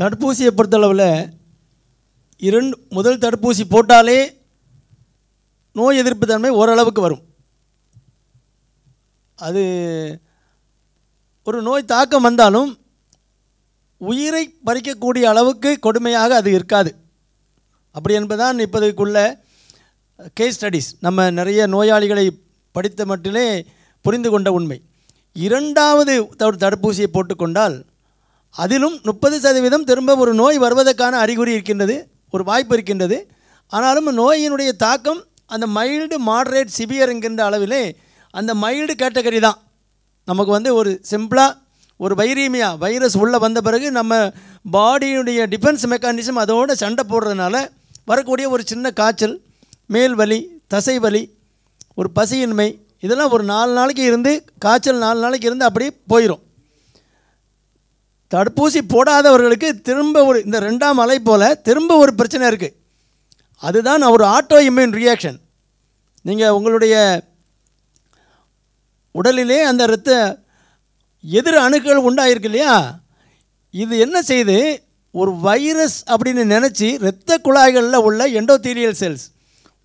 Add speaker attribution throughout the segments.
Speaker 1: தடுப்பூசியை பொறுத்தளவில் இரண்டு முதல் தடுப்பூசி போட்டாலே நோய் எதிர்ப்பு தன்மை ஓரளவுக்கு வரும் அது ஒரு நோய் தாக்கம் வந்தாலும் உயிரை பறிக்கக்கூடிய அளவுக்கு கொடுமையாக அது இருக்காது அப்படி என்பதுதான் இப்போதைக்குள்ள கேஸ் ஸ்டடீஸ் நம்ம நிறைய நோயாளிகளை படித்த மட்டிலே புரிந்து கொண்ட உண்மை இரண்டாவது தடுப்பூசியை போட்டுக்கொண்டால் அதிலும் முப்பது சதவீதம் திரும்ப ஒரு நோய் வருவதற்கான அறிகுறி இருக்கின்றது ஒரு வாய்ப்பு இருக்கின்றது ஆனாலும் நோயினுடைய தாக்கம் அந்த மைல்டு மாட்ரேட் சிவியர் என்கின்ற அளவிலே அந்த மைல்டு கேட்டகரி தான் நமக்கு வந்து ஒரு சிம்பிளாக ஒரு வைரீமியா வைரஸ் உள்ளே வந்த பிறகு நம்ம பாடியினுடைய டிஃபென்ஸ் மெக்கானிசம் அதோடு சண்டை போடுறதுனால வரக்கூடிய ஒரு சின்ன காய்ச்சல் மேல் வலி தசை வலி ஒரு பசியின்மை இதெல்லாம் ஒரு நாலு நாளைக்கு இருந்து காய்ச்சல் நாலு நாளைக்கு இருந்து அப்படியே போயிடும் தடுப்பூசி போடாதவர்களுக்கு திரும்ப ஒரு இந்த ரெண்டாம் அலை போல் திரும்ப ஒரு பிரச்சனை இருக்குது அதுதான் ஒரு ஆட்டோ இம்யூன் ரியாக்ஷன் நீங்கள் உங்களுடைய உடலிலே அந்த இரத்த எதிர் அணுக்கள் உண்டாயிருக்கு இல்லையா இது என்ன செய்து ஒரு வைரஸ் அப்படின்னு நினச்சி இரத்த குழாய்களில் உள்ள எண்டோதீரியல் செல்ஸ்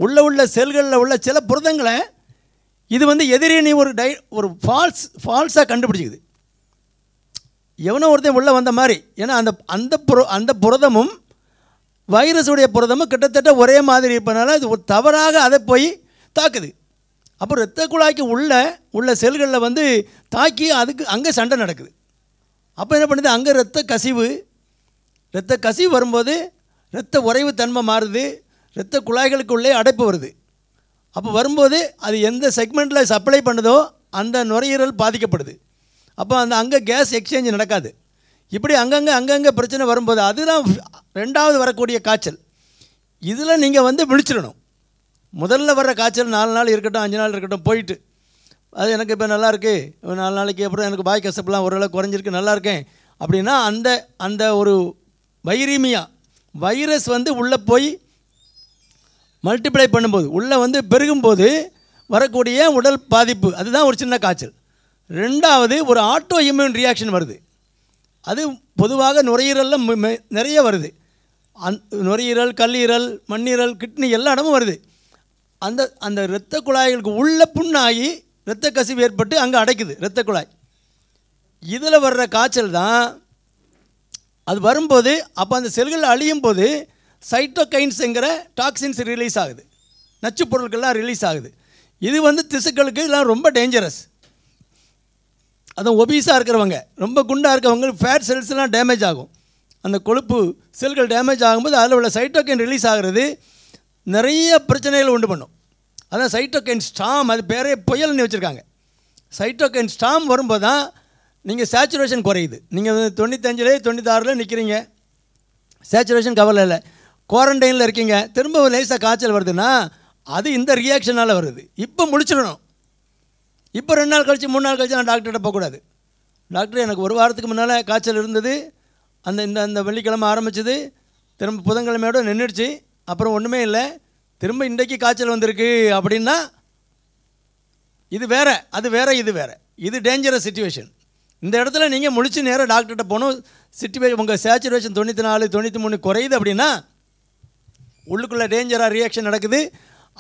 Speaker 1: உள்ளே உள்ள செல்களில் உள்ள சில புரதங்களை இது வந்து எதிரி நீ ஒரு டை ஒரு ஃபால்ஸ் ஃபால்ஸாக கண்டுபிடிச்சிக்குது எவனோ ஒருத்தையும் உள்ளே வந்த மாதிரி ஏன்னா அந்த அந்த புரோ அந்த புரதமும் வைரஸுடைய புரதமும் கிட்டத்தட்ட ஒரே மாதிரி இருப்பதனால இது தவறாக அதை போய் தாக்குது அப்போ ரத்த குழாய்க்கு உள்ள உள்ள செல்களில் வந்து தாக்கி அதுக்கு அங்கே சண்டை நடக்குது அப்போ என்ன பண்ணுது அங்கே இரத்த கசிவு இரத்த கசிவு வரும்போது இரத்த உறைவு தன்மை மாறுது இரத்த உள்ளே அடைப்பு வருது அப்போ வரும்போது அது எந்த செக்மெண்ட்டில் சப்ளை பண்ணுதோ அந்த நுரையீரல் பாதிக்கப்படுது அப்போ அந்த அங்கே கேஸ் எக்ஸ்சேஞ்சு நடக்காது இப்படி அங்கங்கே அங்கங்கே பிரச்சனை வரும்போது அதுதான் ரெண்டாவது வரக்கூடிய காய்ச்சல் இதில் நீங்கள் வந்து விழிச்சிடணும் முதல்ல வர்ற காய்ச்சல் நாலு நாள் இருக்கட்டும் அஞ்சு நாள் இருக்கட்டும் போயிட்டு அது எனக்கு இப்போ நல்லாயிருக்கு ஒரு நாலு நாளைக்கு அப்புறம் எனக்கு பாய் கசப்புலாம் ஓரளவு குறைஞ்சிருக்கு நல்லா இருக்கேன் அப்படின்னா அந்த அந்த ஒரு வைரீமியாக வைரஸ் வந்து உள்ளே போய் மல்டிப்ளை பண்ணும்போது உள்ளே வந்து பெருகும்போது வரக்கூடிய உடல் பாதிப்பு அதுதான் ஒரு சின்ன காய்ச்சல் ரெண்டாவது ஒரு ஆட்டோ இம்யூன் ரியாக்ஷன் வருது அது பொதுவாக நுரையீரலில் நிறைய வருது அந் நுரையீரல் கல்லீரல் மண்ணீரல் கிட்னி எல்லா இடமும் வருது அந்த அந்த இரத்த குழாய்களுக்கு உள்ள புண்ணாகி இரத்த கசிவு ஏற்பட்டு அங்கே அடைக்குது இரத்த குழாய் இதில் வர்ற காய்ச்சல் தான் அது வரும்போது அப்போ அந்த செல்கள் அழியும் போது சைட்டோகைன்ஸுங்கிற டாக்ஸின்ஸ் ரிலீஸ் ஆகுது நச்சு பொருட்கள்லாம் ரிலீஸ் ஆகுது இது வந்து திசுக்களுக்கு இதெல்லாம் ரொம்ப டேஞ்சரஸ் அதுவும் ஒபீஸாக இருக்கிறவங்க ரொம்ப குண்டாக இருக்கிறவங்க ஃபேட் செல்ஸ்லாம் டேமேஜ் ஆகும் அந்த கொழுப்பு செல்கள் டேமேஜ் ஆகும்போது அதில் உள்ள சைட்டோக்கைன் ரிலீஸ் ஆகிறது நிறைய பிரச்சனைகள் உண்டு பண்ணும் அதான் சைட்டோக்கைன் ஸ்டாம் அது பேரே புயல்னு வச்சுருக்காங்க சைட்டோக்கைன் ஸ்டாம் வரும்போது தான் நீங்கள் சேச்சுரேஷன் குறையுது நீங்கள் வந்து தொண்ணூத்தஞ்சிலே தொண்ணூத்தாறில் நிற்கிறீங்க சேச்சுரேஷன் கவலை இல்லை குவாரண்டைனில் இருக்கீங்க திரும்ப லேசாக காய்ச்சல் வருதுன்னா அது இந்த ரியாக்ஷனால் வருது இப்போ முடிச்சிடணும் இப்போ ரெண்டு நாள் கழித்து மூணு நாள் கழித்து நான் டாக்டர்கிட்ட போகக்கூடாது டாக்டர் எனக்கு ஒரு வாரத்துக்கு முன்னால் காய்ச்சல் இருந்தது அந்த இந்த அந்த வெள்ளிக்கிழமை ஆரம்பித்தது திரும்ப புதன்கிழமையோடு நின்றுடுச்சு அப்புறம் ஒன்றுமே இல்லை திரும்ப இன்றைக்கு காய்ச்சல் வந்திருக்கு அப்படின்னா இது வேறு அது வேறு இது வேறு இது டேஞ்சரஸ் சுச்சுவேஷன் இந்த இடத்துல நீங்கள் முழிச்சு நேராக டாக்டர்கிட்ட போகணும் சுச்சுவேஷன் உங்கள் சேச்சுரேஷன் தொண்ணூற்றி நாலு தொண்ணூற்றி மூணு குறையுது அப்படின்னா உள்ளுக்குள்ளே டேஞ்சராக ரியாக்ஷன் நடக்குது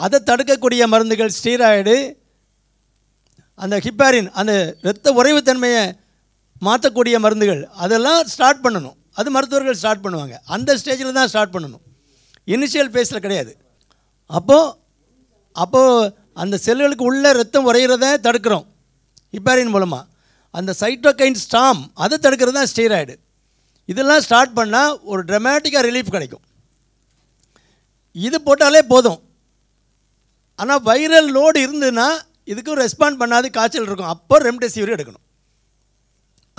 Speaker 1: அதை தடுக்கக்கூடிய மருந்துகள் ஸ்டீராய்டு அந்த ஹிப்பாரின் அந்த இரத்த உறைவு தன்மையை மாற்றக்கூடிய மருந்துகள் அதெல்லாம் ஸ்டார்ட் பண்ணணும் அது மருத்துவர்கள் ஸ்டார்ட் பண்ணுவாங்க அந்த ஸ்டேஜில் தான் ஸ்டார்ட் பண்ணணும் இனிஷியல் ஃபேஸில் கிடையாது அப்போது அப்போது அந்த செல்களுக்கு உள்ளே ரத்தம் உறையிறத தடுக்கிறோம் ஹிப்பாரின் மூலமாக அந்த சைட்டோகைன் ஸ்டாம் அதை தடுக்கிறது தான் ஸ்டீராய்டு இதெல்லாம் ஸ்டார்ட் பண்ணால் ஒரு ட்ரமேட்டிக்காக ரிலீஃப் கிடைக்கும் இது போட்டாலே போதும் ஆனால் வைரல் லோடு இருந்ததுன்னா இதுக்கும் ரெஸ்பாண்ட் பண்ணாது காய்ச்சல் இருக்கும் அப்போ ரெம்டெசிவிர் எடுக்கணும்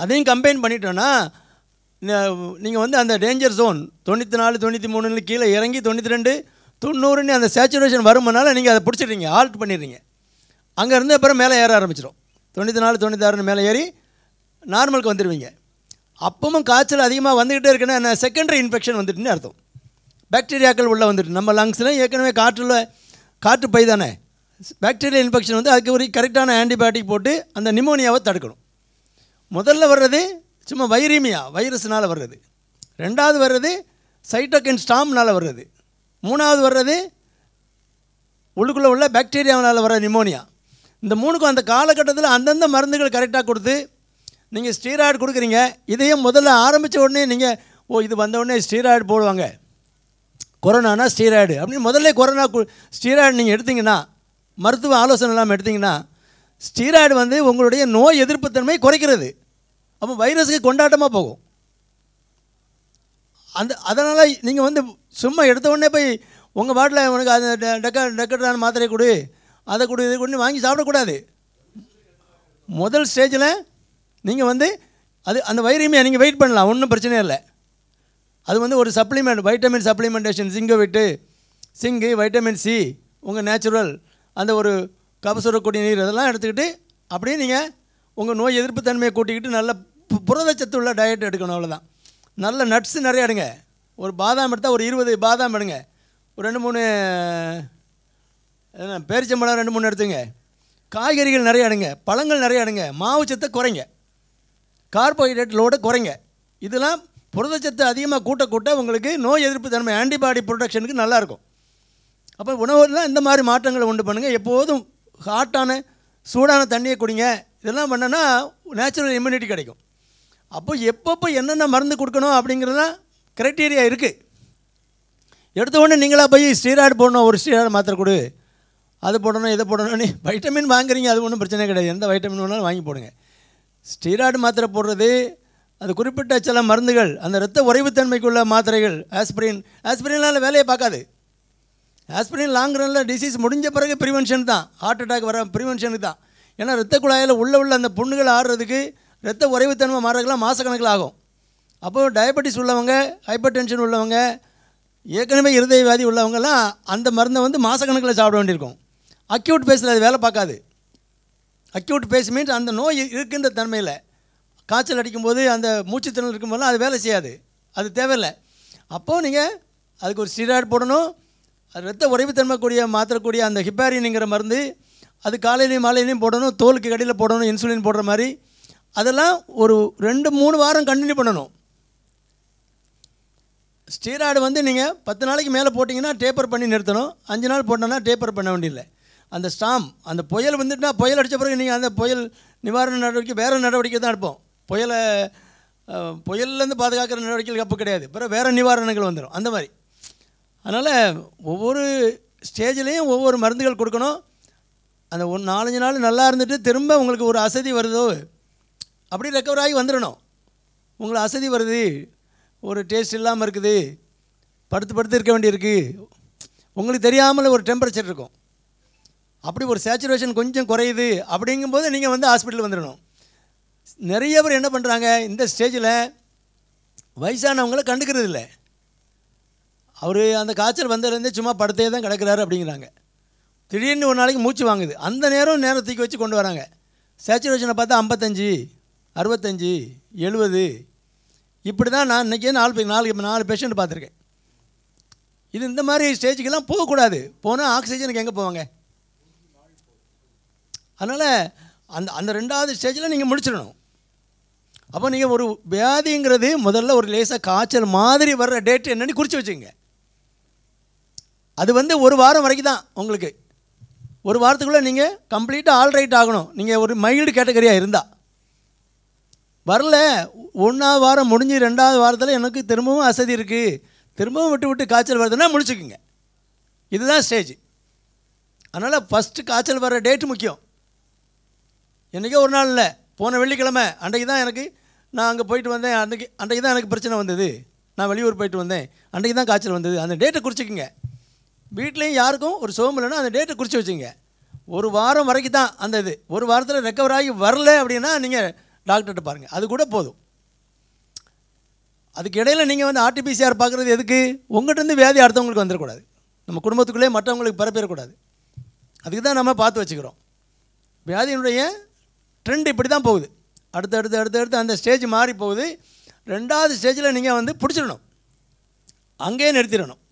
Speaker 1: அதையும் கம்பைன் பண்ணிட்டோன்னா நீங்கள் வந்து அந்த டேஞ்சர் ஜோன் தொண்ணூற்றி நாலு தொண்ணூற்றி மூணுன்னு கீழே இறங்கி தொண்ணூற்றி ரெண்டு தொண்ணூறுன்னு அந்த சேச்சுரேஷன் வருமானால நீங்கள் அதை பிடிச்சிடுறீங்க ஆல்ட் பண்ணிடுறீங்க அங்கேருந்து அப்புறம் மேலே ஏற ஆரம்பிச்சிடும் தொண்ணூற்றி நாலு தொண்ணூற்றி மேலே ஏறி நார்மலுக்கு வந்துடுவீங்க அப்பவும் காய்ச்சல் அதிகமாக வந்துக்கிட்டே இருக்குன்னா என்ன செகண்டரி இன்ஃபெக்ஷன் வந்துட்டுன்னு அர்த்தம் பாக்டீரியாக்கள் உள்ளே வந்துட்டு நம்ம லங்ஸில் ஏற்கனவே காற்றில் காற்று பை தானே பாக்டீரியல் இன்ஃபெக்ஷன் வந்து அதுக்கு ஒரு கரெக்டான ஆன்டிபயோட்டிக் போட்டு அந்த நிமோனியாவை தடுக்கணும் முதல்ல வர்றது சும்மா வைரிமியா வைரஸ்னால் வர்றது ரெண்டாவது வர்றது சைட்டோகின் ஸ்டாம்னால் வர்றது மூணாவது வர்றது உள்ளுக்குள்ளே உள்ள பாக்டீரியாவினால் வர நிமோனியா இந்த மூணுக்கும் அந்த காலகட்டத்தில் அந்தந்த மருந்துகள் கரெக்டாக கொடுத்து நீங்கள் ஸ்டீராய்டு கொடுக்குறீங்க இதையும் முதல்ல ஆரம்பித்த உடனே நீங்கள் ஓ இது வந்த உடனே ஸ்டீராய்டு போடுவாங்க கொரோனானா ஸ்டீராய்டு அப்படின்னு முதல்ல கொரோனா ஸ்டீராய்டு நீங்கள் எடுத்திங்கன்னா மருத்துவ ஆலோசனை இல்லாமல் எடுத்திங்கன்னா ஸ்டீராய்டு வந்து உங்களுடைய நோய் எதிர்ப்புத்தன்மை குறைக்கிறது அப்போ வைரஸுக்கு கொண்டாட்டமாக போகும் அந்த அதனால் நீங்கள் வந்து சும்மா எடுத்த உடனே போய் உங்கள் பாட்டில் உனக்கு அது டெக்க டெக்கட்டான மாத்திரை கொடு அதை கொடு இதை கொண்டு வாங்கி சாப்பிடக்கூடாது முதல் ஸ்டேஜில் நீங்கள் வந்து அது அந்த வைரமியை நீங்கள் வெயிட் பண்ணலாம் ஒன்றும் பிரச்சனை இல்லை அது வந்து ஒரு சப்ளிமெண்ட் வைட்டமின் சப்ளிமெண்டேஷன் சிங்கை விட்டு சிங்கு வைட்டமின் சி உங்கள் நேச்சுரல் அந்த ஒரு கபசுர குடிநீர் இதெல்லாம் எடுத்துக்கிட்டு அப்படியே நீங்கள் உங்கள் நோய் எதிர்ப்பு தன்மையை கூட்டிக்கிட்டு நல்ல புரதச்சத்து உள்ள டயட் எடுக்கணும் அவ்வளோதான் நல்ல நட்ஸு நிறையா எடுங்க ஒரு பாதாம் எடுத்தால் ஒரு இருபது பாதாம் எடுங்க ஒரு ரெண்டு மூணு பேரிச்சம்பழம் ரெண்டு மூணு எடுத்துங்க காய்கறிகள் நிறையா எடுங்க பழங்கள் நிறையா எடுங்க மாவு சத்தை குறைங்க கார்போஹைட்ரேட் லோட குறைங்க இதெல்லாம் புரதச்சத்து அதிகமாக கூட்ட கூட்ட உங்களுக்கு நோய் எதிர்ப்பு தன்மை ஆன்டிபாடி ப்ரொடக்ஷனுக்கு நல்லாயிருக்கும் அப்போ உணவுலாம் இந்த மாதிரி மாற்றங்களை உண்டு பண்ணுங்கள் எப்போதும் ஹாட்டான சூடான தண்ணியை குடிங்க இதெல்லாம் பண்ணோன்னா நேச்சுரல் இம்யூனிட்டி கிடைக்கும் அப்போ எப்பப்போ என்னென்ன மருந்து கொடுக்கணும் அப்படிங்கிறதுலாம் கிரைட்டீரியா இருக்குது எடுத்த உடனே நீங்களாக போய் ஸ்டீராய்டு போடணும் ஒரு ஸ்டீராய்டு மாத்திரை கொடு அது போடணும் இதை போடணும்னு வைட்டமின் வாங்குறீங்க அது ஒன்றும் பிரச்சனை கிடையாது எந்த வைட்டமின் வேணாலும் வாங்கி போடுங்க ஸ்டீராய்டு மாத்திரை போடுறது அது குறிப்பிட்ட சில மருந்துகள் அந்த இரத்த உறைவுத்தன்மைக்குள்ள மாத்திரைகள் ஆஸ்பிரின் ஆஸ்பிரின்லாம் வேலையை பார்க்காது ஆஸ்பிரின் லாங் ரனில் டிசீஸ் முடிஞ்ச பிறகு ப்ரிவென்ஷன் தான் ஹார்ட் அட்டாக் வர ப்ரிவென்ஷனுக்கு தான் ஏன்னா ரத்த குழாயில் உள்ளே உள்ள அந்த புண்ணுகள் ஆடுறதுக்கு ரத்த உறைவுத்தன்மை மாறுறதுக்கெலாம் மாதக்கணக்கில் ஆகும் அப்போது டயபெட்டிஸ் உள்ளவங்க ஹைப்பர் டென்ஷன் உள்ளவங்க ஏற்கனவே இருதய வியாதி உள்ளவங்கெல்லாம் அந்த மருந்தை வந்து மாதக்கணக்கில் சாப்பிட வேண்டியிருக்கும் அக்யூட் பேஸில் அது வேலை பார்க்காது அக்யூட் பேஸ் மீன்ஸ் அந்த நோய் இருக்கின்ற தன்மையில் காய்ச்சல் அடிக்கும்போது அந்த திறன் இருக்கும்போதெல்லாம் அது வேலை செய்யாது அது தேவையில்லை அப்போது நீங்கள் அதுக்கு ஒரு ஸ்டீராய்டு போடணும் ரத்த கூடிய மாத்திரக்கூடிய அந்த ஹிப்பாரின்ங்கிற மருந்து அது காலையிலையும் மாலையிலையும் போடணும் தோலுக்கு கடையில் போடணும் இன்சுலின் போடுற மாதிரி அதெல்லாம் ஒரு ரெண்டு மூணு வாரம் கண்டினியூ பண்ணணும் ஸ்டீராய்டு வந்து நீங்கள் பத்து நாளைக்கு மேலே போட்டிங்கன்னா டேப்பர் பண்ணி நிறுத்தணும் அஞ்சு நாள் போட்டோன்னா டேப்பர் பண்ண வேண்டியில்லை அந்த ஸ்டாம் அந்த புயல் வந்துட்டுனா புயல் அடித்த பிறகு நீங்கள் அந்த புயல் நிவாரண நடவடிக்கை வேறு நடவடிக்கை தான் எடுப்போம் புயலை புயல்லேருந்து பாதுகாக்கிற நடவடிக்கைகள் அப்போ கிடையாது பிறகு வேறு நிவாரணங்கள் வந்துடும் அந்த மாதிரி அதனால் ஒவ்வொரு ஸ்டேஜ்லேயும் ஒவ்வொரு மருந்துகள் கொடுக்கணும் அந்த ஒரு நாலஞ்சு நாள் நல்லா இருந்துட்டு திரும்ப உங்களுக்கு ஒரு அசதி வருதோ அப்படி ரெக்கவர் ஆகி வந்துடணும் உங்களுக்கு அசதி வருது ஒரு டேஸ்ட் இல்லாமல் இருக்குது படுத்து படுத்து இருக்க வேண்டியிருக்கு உங்களுக்கு தெரியாமல் ஒரு டெம்பரேச்சர் இருக்கும் அப்படி ஒரு சேச்சுரேஷன் கொஞ்சம் குறையுது அப்படிங்கும்போது நீங்கள் வந்து ஹாஸ்பிட்டல் வந்துடணும் நிறைய பேர் என்ன பண்ணுறாங்க இந்த ஸ்டேஜில் வயசானவங்களை கண்டுக்கிறது இல்லை அவர் அந்த காய்ச்சல் வந்ததுலேருந்தே சும்மா படுத்தே தான் கிடக்கிறாரு அப்படிங்கிறாங்க திடீர்னு ஒரு நாளைக்கு மூச்சு வாங்குது அந்த நேரம் நேரம் தூக்கி வச்சு கொண்டு வராங்க சேச்சுரேஷனை பார்த்தா ஐம்பத்தஞ்சு அறுபத்தஞ்சி எழுபது இப்படி தான் நான் இன்றைக்கி நாலு நாலு நாலு பேஷண்ட் பார்த்துருக்கேன் இது இந்த மாதிரி ஸ்டேஜுக்கெல்லாம் போகக்கூடாது போனால் ஆக்சிஜனுக்கு எங்கே போவாங்க அதனால் அந்த அந்த ரெண்டாவது ஸ்டேஜில் நீங்கள் முடிச்சிடணும் அப்போ நீங்கள் ஒரு வியாதிங்கிறது முதல்ல ஒரு லேசாக காய்ச்சல் மாதிரி வர்ற டேட் என்னென்னு குறித்து வச்சுக்கோங்க அது வந்து ஒரு வாரம் வரைக்கும் தான் உங்களுக்கு ஒரு வாரத்துக்குள்ளே நீங்கள் கம்ப்ளீட்டாக ஆல் ரைட் ஆகணும் நீங்கள் ஒரு மைல்டு கேட்டகரியாக இருந்தால் வரல ஒன்றாவது வாரம் முடிஞ்சு ரெண்டாவது வாரத்தில் எனக்கு திரும்பவும் அசதி இருக்குது திரும்பவும் விட்டு விட்டு காய்ச்சல் வருதுன்னா முடிச்சுக்குங்க இதுதான் ஸ்டேஜ் அதனால் ஃபஸ்ட்டு காய்ச்சல் வர டேட்டு முக்கியம் என்றைக்கே ஒரு நாள் இல்லை போன வெள்ளிக்கிழமை அன்றைக்கு தான் எனக்கு நான் அங்கே போயிட்டு வந்தேன் அன்றைக்கி அன்றைக்கு தான் எனக்கு பிரச்சனை வந்தது நான் வெளியூர் போயிட்டு வந்தேன் அன்றைக்கு தான் காய்ச்சல் வந்தது அந்த டேட்டை குறிச்சிக்கோங்க வீட்லேயும் யாருக்கும் ஒரு சோம்பு இல்லைன்னா அந்த டேட்டை குறித்து வச்சுங்க ஒரு வாரம் வரைக்கும் தான் அந்த இது ஒரு வாரத்தில் ரெக்கவர் ஆகி வரல அப்படின்னா நீங்கள் டாக்டர்கிட்ட பாருங்கள் அது கூட போதும் அதுக்கு இடையில் நீங்கள் வந்து ஆர்டிபிசிஆர் பார்க்குறது எதுக்கு உங்கள்கிட்டருந்து வியாதி அடுத்தவங்களுக்கு வந்துடக்கூடாது நம்ம குடும்பத்துக்குள்ளே மற்றவங்களுக்கு பரப்பிடக்கூடாது அதுக்கு தான் நம்ம பார்த்து வச்சுக்கிறோம் வியாதியினுடைய ட்ரெண்ட் இப்படி தான் போகுது அடுத்து அடுத்து அடுத்து அடுத்து அந்த ஸ்டேஜ் மாறி போகுது ரெண்டாவது ஸ்டேஜில் நீங்கள் வந்து பிடிச்சிடணும் அங்கேயே நிறுத்திடணும்